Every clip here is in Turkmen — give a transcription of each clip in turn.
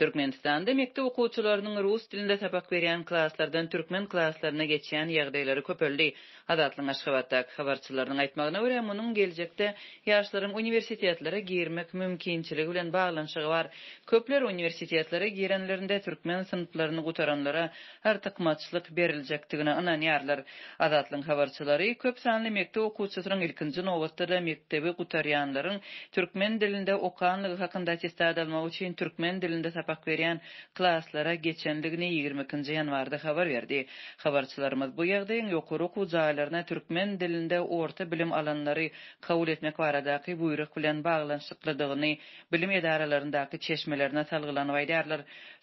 Türkmenistan'da mekte okuçularının Rus dilinde sabah veren klaslardan Türkmen klaslarına geçen yağdayları köpöldü. Adatlı Aşkabat'ta xabarçılarının aytmağına uğrayan bunun gelecekte yaşların universitetlere girmek mümkinçilik ulen bağlanışı var. Köpler universitetlere girenlerinde Türkmen sınıplarını kutaranlara her maçlık berilecektiğine anan yarlar. Adatlı xabarçıları köp mekte okuçularının ilkinci novatta da mektebi kutaryanların Türkmen dilinde okanlığı hakkında testa adalma için Türkmen dilinde sabak berýän klasslara geçendigini 22-nji ýanwarda habar berdi. Habarçylarymyz bu ýagdaýyň ýokary okuw jaýlaryna türkmen dilinde orta bilim alanlary kabul etmek baradaky buýruk bilen baglanyşyklydygyny bilim edaralaryndaky çeşmelerine salgylanyp aýdarlar.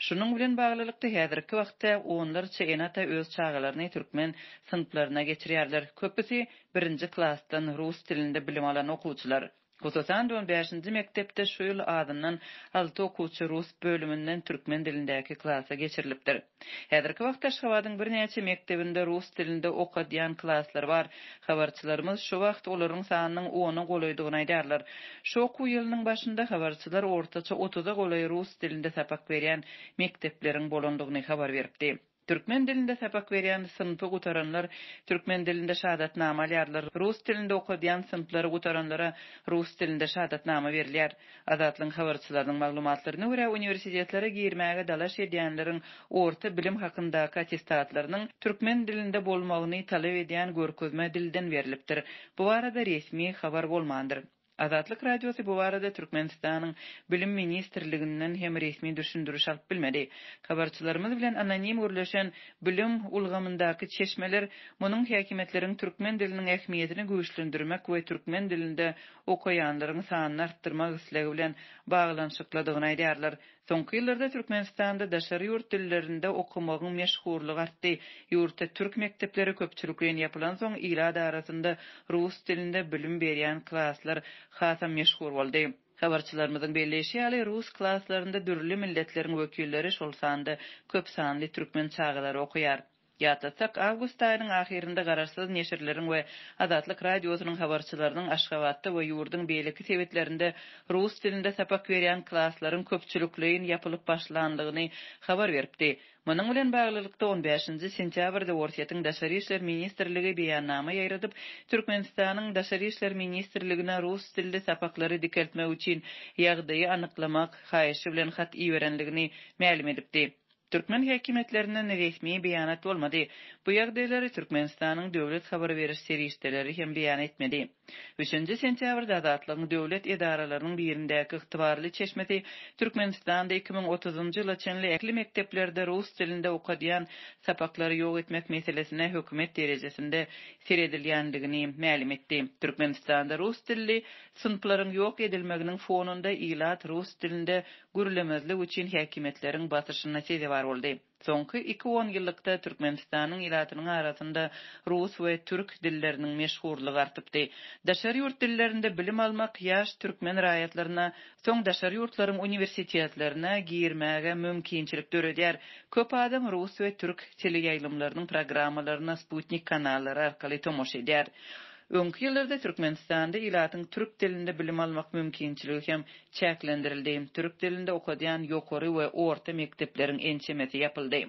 Şunun bilen baglanykda häzirki wagtda onlarça enata öz çağalarını türkmen sınıflarına geçirýärler. Köpüsi 1-nji klassdan rus dilinde bilim alan okuwçylar. Hususan 15-nji mektepde şu ýyl adyndan alty okuwçy rus bölümünden türkmen dilindäki klassa geçirilipdir. Häzirki wagtda Şowadyň bir näçe mektebinde rus dilinde okadýan klasslar bar. Habarçylarymyz şu wagt olaryň sanynyň 10-ny golaýdygyny aýdarlar. Şu okuw ýylynyň başynda habarçylar ortaça 30-a golaý rus dilinde sapak berýän mektepleriň bolandygyny habar beripdi. Türkmen dilinde sepak veriyan sınıfı gutaranlar, Türkmen dilinde şahadat nama alyarlar, Rus dilinde okudiyan sınıfları gutaranlara Rus dilinde şahadat nama veriliyar. Azatlın xavarçılarının maglumatlarını vura universitetlere girmeyaga dalaş ediyanların orta bilim hakkında katistatlarının Türkmen dilinde bolmağını talep ediyan görküzme dilden veriliptir. Bu arada resmi xavar olmandır. Азатлык радиосы бу барада Түркменстанның білім министрлыгыннан һәм рәсми дөшендүреш алып белмәде. Хабарчыларыбыз белән аноним үрләшән білім улгамындагы чешмәләр моның хакимиятләрен түркмен диленең әһмиятен күчләндермәк ва түркмен дилендә оқыяндырын санын арттырмак исләге белән багланышыкладыгын Soňky ýyllarda Türkmenistanda daşary ýurt dillerinde okumagyň meşhurlygy artdy. Ýurtda türk mekdepleri köpçülük yapılan ýapylan soň ýyla arasynda rus dilinde bilim berýän klaslar hasam meşhur boldy. Habarçylarymyzyň belleşýä ýaly rus klasslarynda dürli milletleriň wekilleri şol sanda köp sanly türkmen çağılary okuýar. Ятасак, август айының ахирында гарашсыз нешірлерін ве азатлық радиосының хабарчыларының ашқаватты ве юрдың бейлікі севетлерінде рус тілінде сапак вериан классларын көпчүлүклөйүн япылып башландыгыны хабар веріпті. Мұның өлен бағылылықты 15 сентябрді Орсетің дашаришлер Министрлігі бейаннама яйрадып, Түркменстанның дашаришлер Ишлер Министрлігіне рус тілді сапақлары дикелтмә үчін яғдайы анықламақ хайышы білен хат иверенлігіні Türkmen hekimetlerine ne resmi beyanat olmadı. Bu yagdeleri Türkmenistan'ın dövlet haber veriş seri hem beyan etmedi. 3. sentyavrda adatlanan dövlet edaralarının bir yerinde kıhtıvarlı çeşmeti, Türkmenistan'da 2030. yıla çenli ekli mekteplerde Rus dilinde okadiyan sapakları yok etmek meselesine hükümet derecesinde seri edilyenliğini etdi. etdi. Türkmenistan'da Rus dilli sınıfların yok edilmeginin fonunda ilat Rus dilinde gürlemezli uçin hekimetlerin batışına sezi bar boldy. Soňky 2010 ýyllykda Türkmenistanyň ýaratynyň arasynda rus we türk dilleriniň meşhurlygy artypdy. Daşary ýurt dillerinde bilim almak ýaş türkmen raýatlaryna, soň daşary ýurtlaryň uniwersitetlerine girmäge mümkinçilik döredýär. Köp adam rus we türk teleýaýlymlarynyň programmalaryna Sputnik kanallary arkaly tomoşa edýär. Öňki ýyllarda Türkmenistanda ilatyň türk dilinde bilim almak mümkinçiligi hem çäklendirildi, türk dilinde okadyan ýokary we orta mekdepleriň ençemesi ýapyldy.